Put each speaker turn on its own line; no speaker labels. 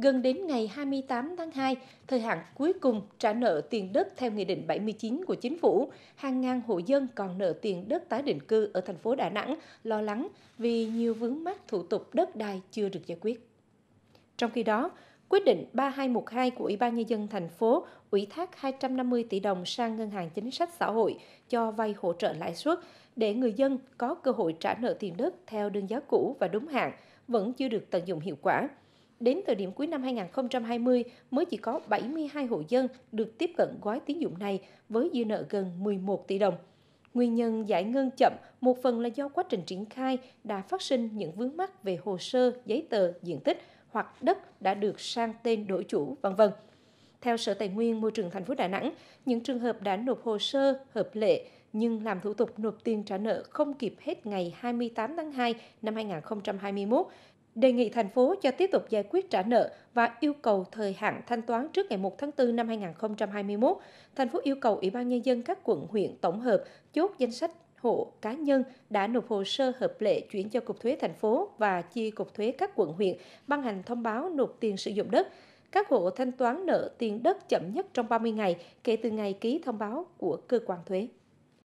Gần đến ngày 28 tháng 2, thời hạn cuối cùng trả nợ tiền đất theo Nghị định 79 của Chính phủ, hàng ngàn hộ dân còn nợ tiền đất tái định cư ở thành phố Đà Nẵng lo lắng vì nhiều vướng mắc thủ tục đất đai chưa được giải quyết. Trong khi đó, Quyết định 3212 của Ủy ban Nhân dân thành phố ủy thác 250 tỷ đồng sang Ngân hàng Chính sách Xã hội cho vay hỗ trợ lãi suất để người dân có cơ hội trả nợ tiền đất theo đơn giá cũ và đúng hạn vẫn chưa được tận dụng hiệu quả. Đến thời điểm cuối năm 2020 mới chỉ có 72 hộ dân được tiếp cận gói tín dụng này với dư nợ gần 11 tỷ đồng. Nguyên nhân giải ngân chậm một phần là do quá trình triển khai đã phát sinh những vướng mắc về hồ sơ, giấy tờ, diện tích hoặc đất đã được sang tên đổi chủ, vân vân. Theo Sở Tài nguyên Môi trường thành phố Đà Nẵng, những trường hợp đã nộp hồ sơ hợp lệ nhưng làm thủ tục nộp tiền trả nợ không kịp hết ngày 28 tháng 2 năm 2021 đề nghị thành phố cho tiếp tục giải quyết trả nợ và yêu cầu thời hạn thanh toán trước ngày 1 tháng 4 năm 2021. Thành phố yêu cầu Ủy ban Nhân dân các quận, huyện tổng hợp chốt danh sách hộ cá nhân đã nộp hồ sơ hợp lệ chuyển cho Cục Thuế thành phố và chi Cục Thuế các quận, huyện ban hành thông báo nộp tiền sử dụng đất. Các hộ thanh toán nợ tiền đất chậm nhất trong 30 ngày kể từ ngày ký thông báo của cơ quan thuế.